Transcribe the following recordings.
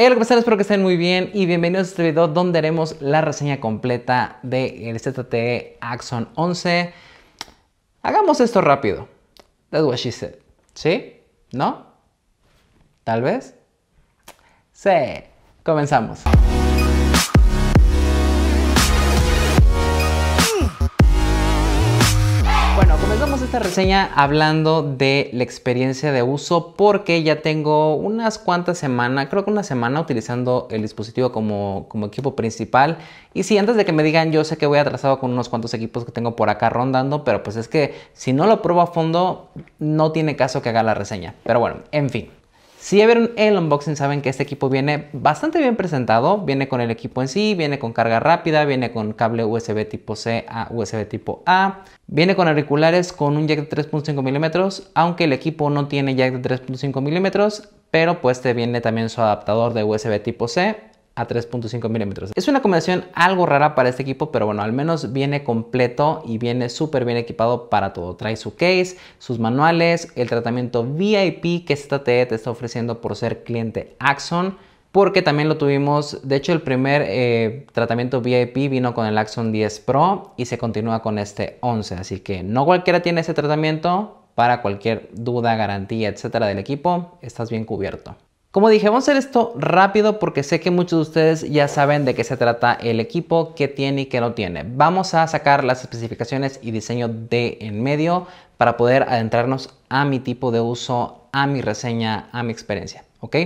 Hola qué que espero que estén muy bien y bienvenidos a este video donde haremos la reseña completa del ZTE Axon 11. Hagamos esto rápido. That's what she said. ¿Sí? ¿No? ¿Tal vez? Sí. Comenzamos. esta reseña hablando de la experiencia de uso porque ya tengo unas cuantas semanas, creo que una semana utilizando el dispositivo como, equipo principal. Y si antes de que me digan, yo sé que voy atrasado con unos cuantos equipos que tengo por acá rondando, pero pues es que si no lo pruebo a fondo, no tiene caso que haga la reseña. Pero bueno, en fin. Si ya vieron el unboxing saben que este equipo viene bastante bien presentado, viene con el equipo en sí, viene con carga rápida, viene con cable USB tipo C a USB tipo A, viene con auriculares con un jack de 3.5 milímetros, aunque el equipo no tiene jack de 3.5 milímetros, pero pues te viene también su adaptador de USB tipo C a 3.5 milímetros. Es una combinación algo rara para este equipo, pero bueno, al menos viene completo y viene súper bien equipado para todo. Trae su case, sus manuales, el tratamiento VIP que esta e te está ofreciendo por ser cliente Axon porque también lo tuvimos, de hecho el primer eh, tratamiento VIP vino con el Axon 10 Pro y se continúa con este 11, así que no cualquiera tiene ese tratamiento, para cualquier duda, garantía, etcétera del equipo, estás bien cubierto. Como dije, vamos a hacer esto rápido porque sé que muchos de ustedes ya saben de qué se trata el equipo, qué tiene y qué no tiene. Vamos a sacar las especificaciones y diseño de en medio para poder adentrarnos a mi tipo de uso, a mi reseña, a mi experiencia. ¿Ok?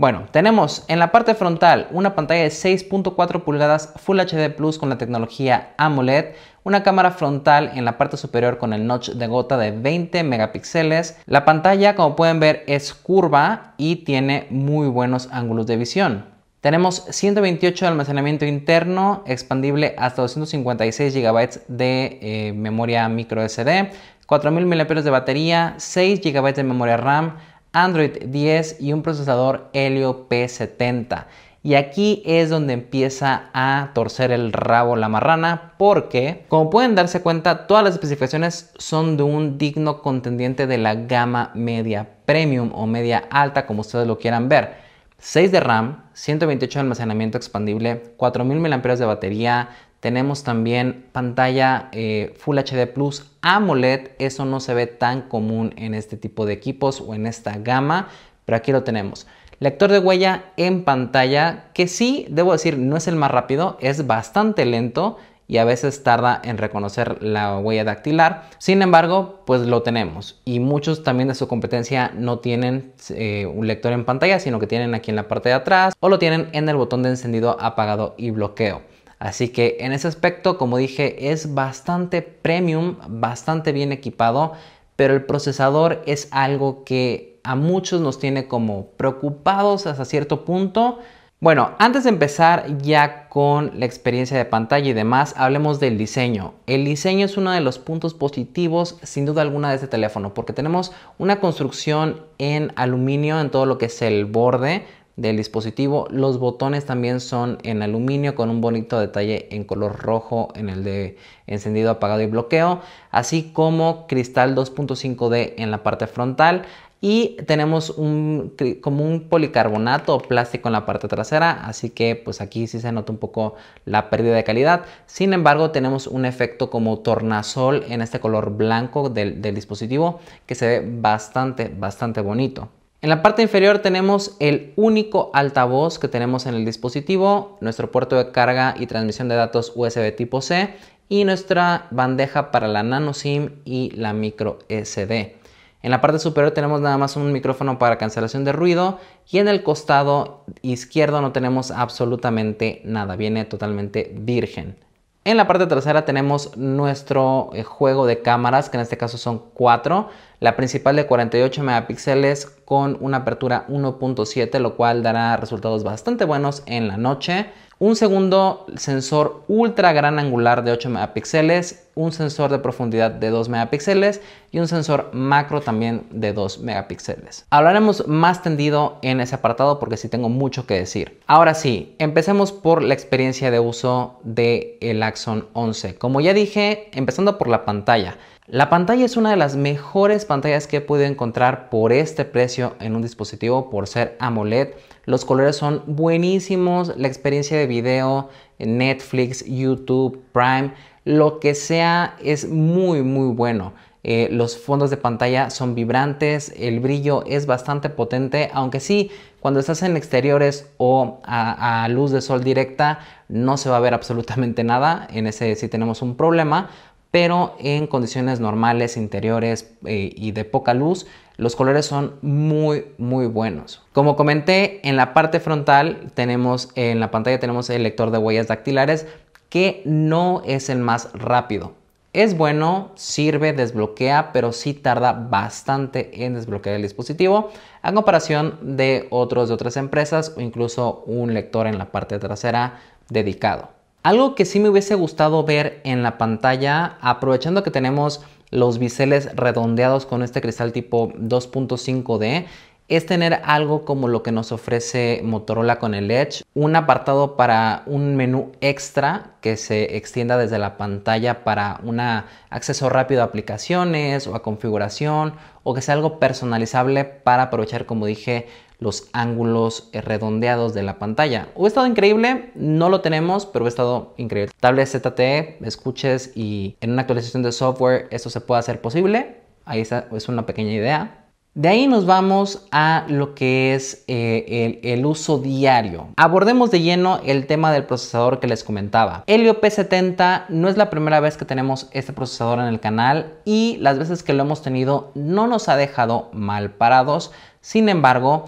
Bueno, tenemos en la parte frontal una pantalla de 6.4 pulgadas Full HD Plus con la tecnología AMOLED, una cámara frontal en la parte superior con el notch de gota de 20 megapíxeles. La pantalla, como pueden ver, es curva y tiene muy buenos ángulos de visión. Tenemos 128 de almacenamiento interno, expandible hasta 256 GB de eh, memoria micro SD, 4000 mAh de batería, 6 GB de memoria RAM, Android 10 y un procesador Helio P70. Y aquí es donde empieza a torcer el rabo la marrana porque, como pueden darse cuenta, todas las especificaciones son de un digno contendiente de la gama media premium o media alta, como ustedes lo quieran ver. 6 de RAM, 128 de almacenamiento expandible, 4000 mAh de batería, tenemos también pantalla eh, Full HD Plus AMOLED. Eso no se ve tan común en este tipo de equipos o en esta gama, pero aquí lo tenemos. Lector de huella en pantalla, que sí, debo decir, no es el más rápido, es bastante lento y a veces tarda en reconocer la huella dactilar. Sin embargo, pues lo tenemos. Y muchos también de su competencia no tienen eh, un lector en pantalla, sino que tienen aquí en la parte de atrás o lo tienen en el botón de encendido, apagado y bloqueo. Así que en ese aspecto, como dije, es bastante premium, bastante bien equipado, pero el procesador es algo que a muchos nos tiene como preocupados hasta cierto punto. Bueno, antes de empezar ya con la experiencia de pantalla y demás, hablemos del diseño. El diseño es uno de los puntos positivos sin duda alguna de este teléfono porque tenemos una construcción en aluminio en todo lo que es el borde, del dispositivo. Los botones también son en aluminio con un bonito detalle en color rojo en el de encendido, apagado y bloqueo, así como cristal 2.5D en la parte frontal. Y tenemos un, como un policarbonato o plástico en la parte trasera, así que pues aquí sí se nota un poco la pérdida de calidad. Sin embargo, tenemos un efecto como tornasol en este color blanco del, del dispositivo que se ve bastante, bastante bonito. En la parte inferior tenemos el único altavoz que tenemos en el dispositivo, nuestro puerto de carga y transmisión de datos USB tipo C y nuestra bandeja para la nano SIM y la micro SD. En la parte superior tenemos nada más un micrófono para cancelación de ruido y en el costado izquierdo no tenemos absolutamente nada, viene totalmente virgen. En la parte trasera tenemos nuestro eh, juego de cámaras, que en este caso son cuatro. La principal de 48 megapíxeles con una apertura 1.7, lo cual dará resultados bastante buenos en la noche un segundo sensor ultra gran angular de 8 megapíxeles, un sensor de profundidad de 2 megapíxeles y un sensor macro también de 2 megapíxeles. Hablaremos más tendido en ese apartado porque sí tengo mucho que decir. Ahora sí, empecemos por la experiencia de uso del Axon 11. Como ya dije, empezando por la pantalla. La pantalla es una de las mejores pantallas que he podido encontrar por este precio en un dispositivo por ser AMOLED. Los colores son buenísimos, la experiencia de video, Netflix, YouTube, Prime, lo que sea es muy muy bueno. Eh, los fondos de pantalla son vibrantes, el brillo es bastante potente, aunque sí, cuando estás en exteriores o a, a luz de sol directa no se va a ver absolutamente nada, en ese sí tenemos un problema, pero en condiciones normales, interiores eh, y de poca luz, los colores son muy, muy buenos. Como comenté, en la parte frontal tenemos, en la pantalla tenemos el lector de huellas dactilares, que no es el más rápido. Es bueno, sirve, desbloquea, pero sí tarda bastante en desbloquear el dispositivo a comparación de otros de otras empresas o incluso un lector en la parte trasera dedicado. Algo que sí me hubiese gustado ver en la pantalla, aprovechando que tenemos los biseles redondeados con este cristal tipo 2.5D, es tener algo como lo que nos ofrece Motorola con el Edge, un apartado para un menú extra que se extienda desde la pantalla para un acceso rápido a aplicaciones o a configuración o que sea algo personalizable para aprovechar, como dije, los ángulos redondeados de la pantalla. ¿Hubo estado increíble, no lo tenemos, pero he estado increíble. Table ZTE, escuches y en una actualización de software esto se puede hacer posible. Ahí está, es una pequeña idea. De ahí nos vamos a lo que es eh, el, el, uso diario. Abordemos de lleno el tema del procesador que les comentaba. Helio P70 no es la primera vez que tenemos este procesador en el canal y las veces que lo hemos tenido no nos ha dejado mal parados. Sin embargo,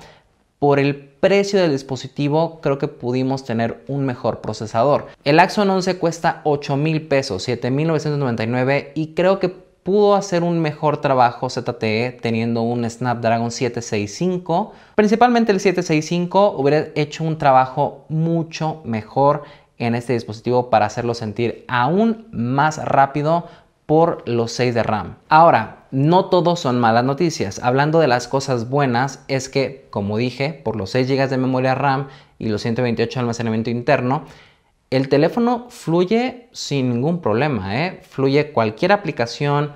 por el precio del dispositivo creo que pudimos tener un mejor procesador. El Axon 11 cuesta 8 mil pesos, 7.999 y creo que pudo hacer un mejor trabajo ZTE teniendo un Snapdragon 765. Principalmente el 765 hubiera hecho un trabajo mucho mejor en este dispositivo para hacerlo sentir aún más rápido, por los 6 de RAM. Ahora, no todos son malas noticias. Hablando de las cosas buenas, es que, como dije, por los 6 GB de memoria RAM y los 128 de almacenamiento interno, el teléfono fluye sin ningún problema. ¿eh? Fluye cualquier aplicación,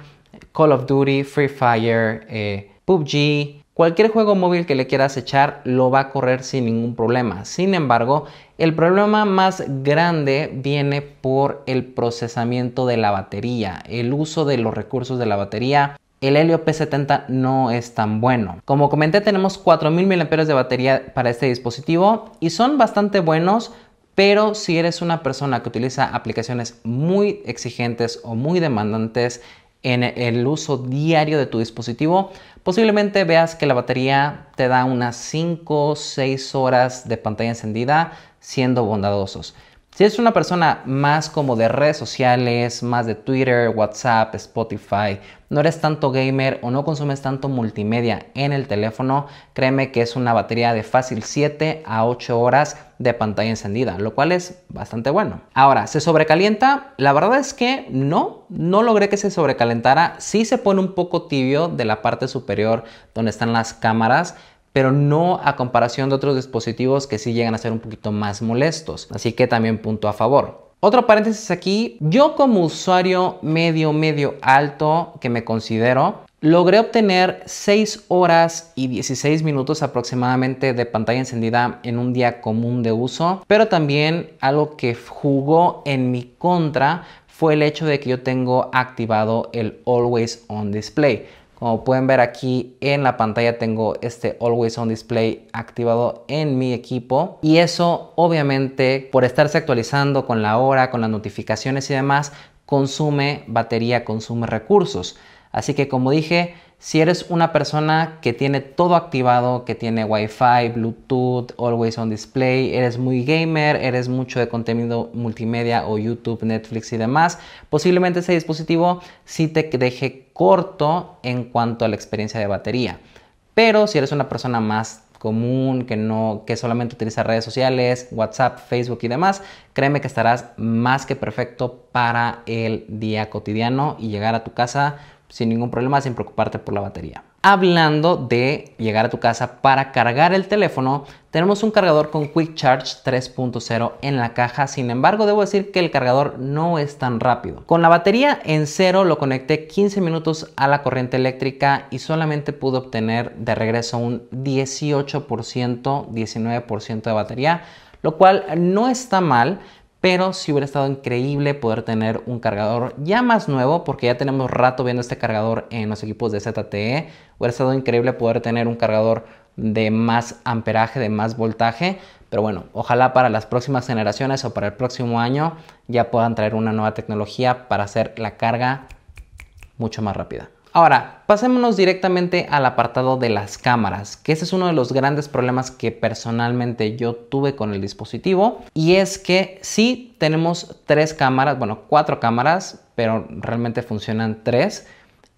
Call of Duty, Free Fire, eh, PUBG, Cualquier juego móvil que le quieras echar lo va a correr sin ningún problema. Sin embargo, el problema más grande viene por el procesamiento de la batería, el uso de los recursos de la batería. El Helio P70 no es tan bueno. Como comenté, tenemos 4000 mAh de batería para este dispositivo y son bastante buenos, pero si eres una persona que utiliza aplicaciones muy exigentes o muy demandantes, en el uso diario de tu dispositivo, posiblemente veas que la batería te da unas 5 6 horas de pantalla encendida siendo bondadosos. Si eres una persona más como de redes sociales, más de Twitter, WhatsApp, Spotify, no eres tanto gamer o no consumes tanto multimedia en el teléfono, créeme que es una batería de fácil 7 a 8 horas de pantalla encendida, lo cual es bastante bueno. Ahora, ¿se sobrecalienta? La verdad es que no, no logré que se sobrecalentara. Sí se pone un poco tibio de la parte superior donde están las cámaras, pero no a comparación de otros dispositivos que sí llegan a ser un poquito más molestos. Así que también punto a favor. Otro paréntesis aquí, yo como usuario medio, medio alto que me considero, logré obtener 6 horas y 16 minutos aproximadamente de pantalla encendida en un día común de uso, pero también algo que jugó en mi contra fue el hecho de que yo tengo activado el Always On Display como pueden ver aquí en la pantalla tengo este Always On Display activado en mi equipo y eso obviamente por estarse actualizando con la hora, con las notificaciones y demás, consume batería, consume recursos. Así que como dije, si eres una persona que tiene todo activado, que tiene Wi-Fi, Bluetooth, Always on Display, eres muy gamer, eres mucho de contenido multimedia o YouTube, Netflix y demás, posiblemente ese dispositivo sí te deje corto en cuanto a la experiencia de batería. Pero si eres una persona más común, que no, que solamente utiliza redes sociales, WhatsApp, Facebook y demás, créeme que estarás más que perfecto para el día cotidiano y llegar a tu casa sin ningún problema, sin preocuparte por la batería. Hablando de llegar a tu casa para cargar el teléfono, tenemos un cargador con Quick Charge 3.0 en la caja, sin embargo debo decir que el cargador no es tan rápido. Con la batería en cero lo conecté 15 minutos a la corriente eléctrica y solamente pude obtener de regreso un 18%, 19% de batería, lo cual no está mal, pero sí hubiera estado increíble poder tener un cargador ya más nuevo, porque ya tenemos rato viendo este cargador en los equipos de ZTE, hubiera estado increíble poder tener un cargador de más amperaje, de más voltaje, pero bueno, ojalá para las próximas generaciones o para el próximo año ya puedan traer una nueva tecnología para hacer la carga mucho más rápida. Ahora, pasémonos directamente al apartado de las cámaras, que ese es uno de los grandes problemas que personalmente yo tuve con el dispositivo, y es que sí tenemos tres cámaras, bueno, cuatro cámaras, pero realmente funcionan tres.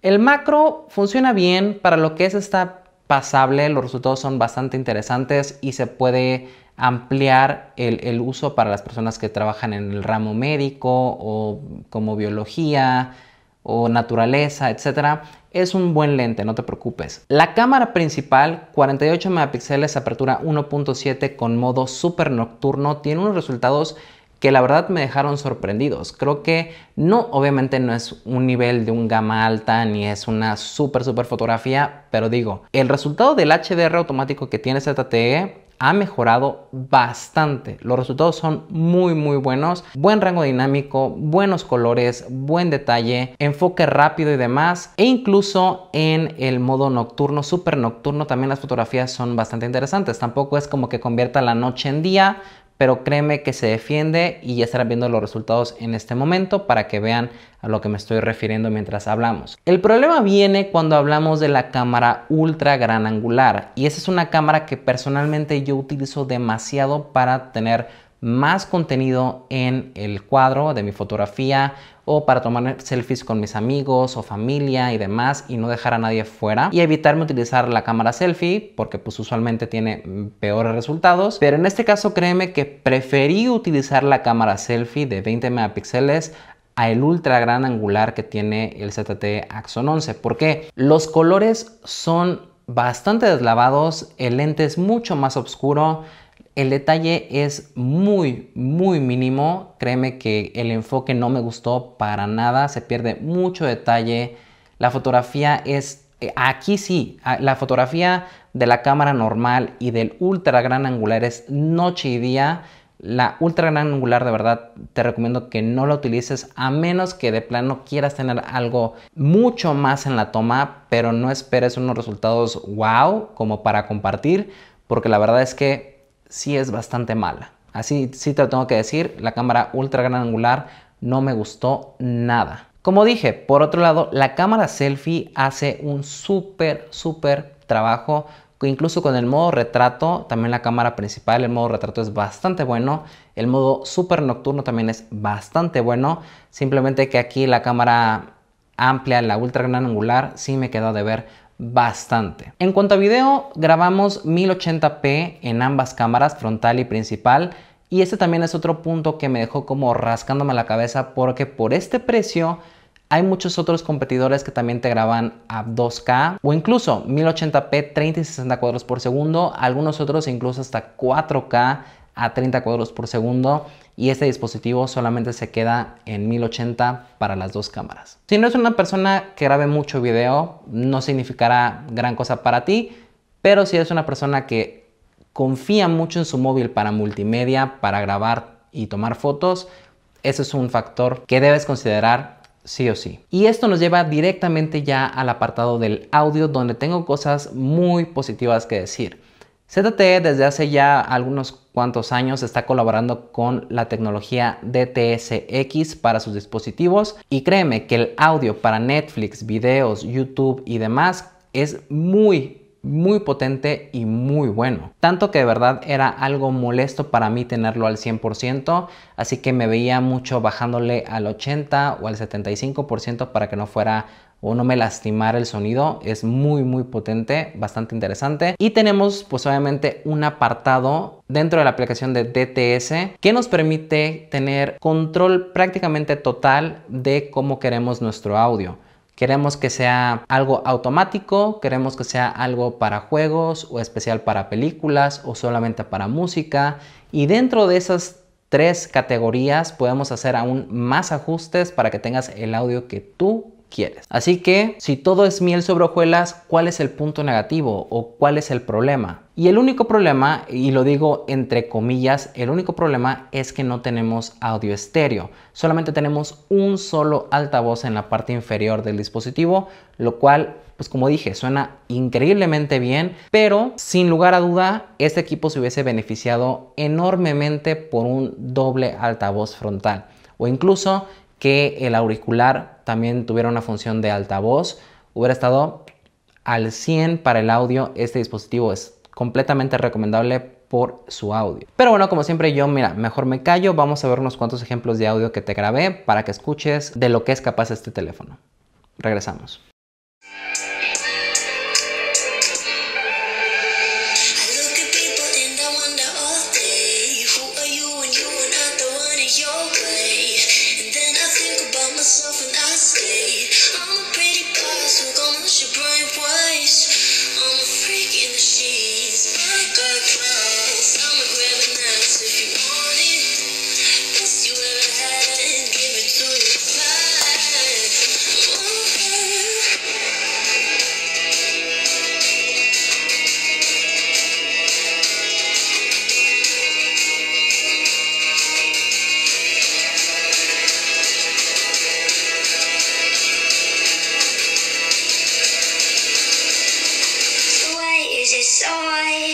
El macro funciona bien, para lo que es está pasable, los resultados son bastante interesantes y se puede ampliar el, el uso para las personas que trabajan en el ramo médico o como biología, o naturaleza, etcétera, es un buen lente, no te preocupes. La cámara principal, 48 megapíxeles, apertura 1.7 con modo super nocturno, tiene unos resultados que la verdad me dejaron sorprendidos. Creo que no, obviamente no es un nivel de un gama alta ni es una súper, súper fotografía, pero digo, el resultado del HDR automático que tiene ZTE ha mejorado bastante. Los resultados son muy muy buenos. Buen rango dinámico, buenos colores, buen detalle, enfoque rápido y demás. E incluso en el modo nocturno, super nocturno, también las fotografías son bastante interesantes. Tampoco es como que convierta la noche en día, pero créeme que se defiende y ya estarán viendo los resultados en este momento para que vean a lo que me estoy refiriendo mientras hablamos. El problema viene cuando hablamos de la cámara ultra gran angular y esa es una cámara que personalmente yo utilizo demasiado para tener más contenido en el cuadro de mi fotografía o para tomar selfies con mis amigos o familia y demás y no dejar a nadie fuera y evitarme utilizar la cámara selfie porque pues usualmente tiene peores resultados pero en este caso créeme que preferí utilizar la cámara selfie de 20 megapíxeles a el ultra gran angular que tiene el ZT Axon 11 porque los colores son bastante deslavados el lente es mucho más oscuro el detalle es muy, muy mínimo. Créeme que el enfoque no me gustó para nada. Se pierde mucho detalle. La fotografía es... Eh, aquí sí, la fotografía de la cámara normal y del ultra gran angular es noche y día. La ultra gran angular de verdad te recomiendo que no la utilices a menos que de plano quieras tener algo mucho más en la toma, pero no esperes unos resultados wow como para compartir, porque la verdad es que sí es bastante mala. Así sí te lo tengo que decir, la cámara ultra gran angular no me gustó nada. Como dije, por otro lado, la cámara selfie hace un súper, súper trabajo. Incluso con el modo retrato, también la cámara principal, el modo retrato es bastante bueno. El modo súper nocturno también es bastante bueno. Simplemente que aquí la cámara amplia, la ultra gran angular, sí me quedó de ver bastante. En cuanto a video, grabamos 1080p en ambas cámaras, frontal y principal. Y este también es otro punto que me dejó como rascándome la cabeza porque por este precio hay muchos otros competidores que también te graban a 2K o incluso 1080p 30 y 60 cuadros por segundo, algunos otros incluso hasta 4K a 30 cuadros por segundo y este dispositivo solamente se queda en 1080 para las dos cámaras. Si no es una persona que grabe mucho video, no significará gran cosa para ti, pero si es una persona que confía mucho en su móvil para multimedia, para grabar y tomar fotos, ese es un factor que debes considerar sí o sí. Y esto nos lleva directamente ya al apartado del audio donde tengo cosas muy positivas que decir. ZTE desde hace ya algunos cuantos años está colaborando con la tecnología DTSX para sus dispositivos y créeme que el audio para Netflix, videos, YouTube y demás es muy muy potente y muy bueno. Tanto que de verdad era algo molesto para mí tenerlo al 100%, así que me veía mucho bajándole al 80 o al 75% para que no fuera o no me lastimar el sonido. Es muy, muy potente, bastante interesante. Y tenemos pues obviamente un apartado dentro de la aplicación de DTS que nos permite tener control prácticamente total de cómo queremos nuestro audio. Queremos que sea algo automático, queremos que sea algo para juegos o especial para películas o solamente para música. Y dentro de esas tres categorías podemos hacer aún más ajustes para que tengas el audio que tú quieres. Así que, si todo es miel sobre hojuelas, ¿cuál es el punto negativo o cuál es el problema? Y el único problema, y lo digo entre comillas, el único problema es que no tenemos audio estéreo. Solamente tenemos un solo altavoz en la parte inferior del dispositivo, lo cual pues como dije, suena increíblemente bien, pero sin lugar a duda, este equipo se hubiese beneficiado enormemente por un doble altavoz frontal o incluso que el auricular también tuviera una función de altavoz, hubiera estado al 100 para el audio. Este dispositivo es completamente recomendable por su audio. Pero bueno, como siempre yo, mira, mejor me callo, vamos a ver unos cuantos ejemplos de audio que te grabé para que escuches de lo que es capaz este teléfono. Regresamos. shine.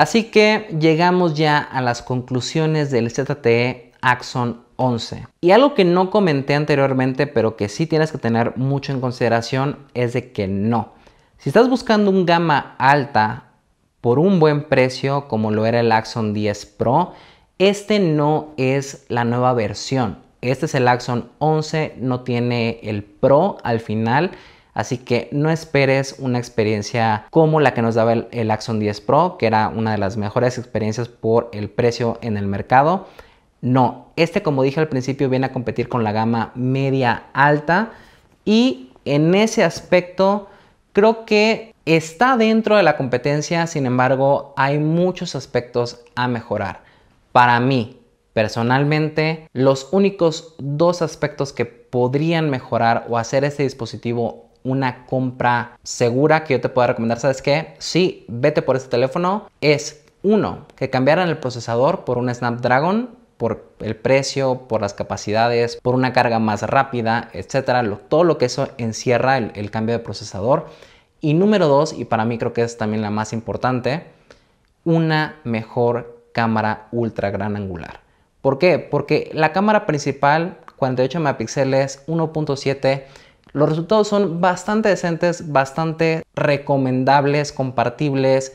Así que llegamos ya a las conclusiones del ZTE Axon 11. Y algo que no comenté anteriormente, pero que sí tienes que tener mucho en consideración, es de que no. Si estás buscando un gama alta por un buen precio, como lo era el Axon 10 Pro, este no es la nueva versión. Este es el Axon 11, no tiene el Pro al final. Así que no esperes una experiencia como la que nos daba el, Axon 10 Pro, que era una de las mejores experiencias por el precio en el mercado. No, este como dije al principio viene a competir con la gama media alta y en ese aspecto creo que está dentro de la competencia, sin embargo hay muchos aspectos a mejorar. Para mí, personalmente, los únicos dos aspectos que podrían mejorar o hacer este dispositivo una compra segura que yo te pueda recomendar, ¿sabes qué? Sí, vete por este teléfono. Es uno, que cambiaran el procesador por un Snapdragon por el precio, por las capacidades, por una carga más rápida, etcétera, todo lo que eso encierra el, cambio de procesador. Y número dos, y para mí creo que es también la más importante, una mejor cámara ultra gran angular. ¿Por qué? Porque la cámara principal, 48 megapíxeles, 1.7 los resultados son bastante decentes, bastante recomendables, compartibles.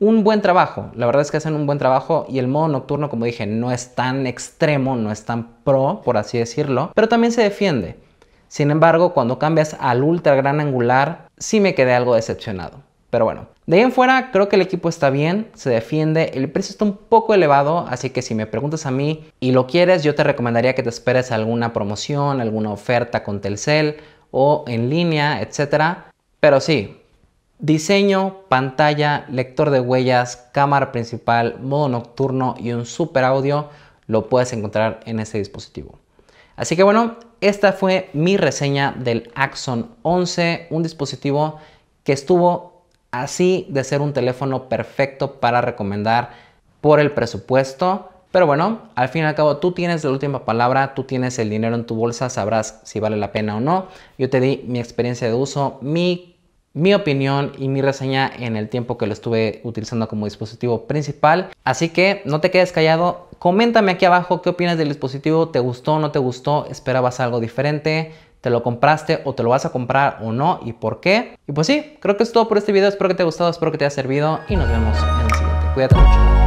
Un buen trabajo, la verdad es que hacen un buen trabajo y el modo nocturno, como dije, no es tan extremo, no es tan pro, por así decirlo, pero también se defiende. Sin embargo, cuando cambias al ultra gran angular, sí me quedé algo decepcionado. Pero bueno, de ahí en fuera creo que el equipo está bien, se defiende, el precio está un poco elevado, así que si me preguntas a mí y lo quieres, yo te recomendaría que te esperes alguna promoción, alguna oferta con Telcel o en línea, etcétera. Pero sí, diseño, pantalla, lector de huellas, cámara principal, modo nocturno y un super audio lo puedes encontrar en este dispositivo. Así que bueno, esta fue mi reseña del Axon 11, un dispositivo que estuvo así de ser un teléfono perfecto para recomendar por el presupuesto. Pero bueno, al fin y al cabo tú tienes la última palabra, tú tienes el dinero en tu bolsa, sabrás si vale la pena o no. Yo te di mi experiencia de uso, mi, mi opinión y mi reseña en el tiempo que lo estuve utilizando como dispositivo principal. Así que no te quedes callado, coméntame aquí abajo qué opinas del dispositivo, te gustó, o no te gustó, esperabas algo diferente, te lo compraste o te lo vas a comprar o no y por qué. Y pues sí, creo que es todo por este video, espero que te haya gustado, espero que te haya servido y nos vemos en el siguiente. Cuídate mucho.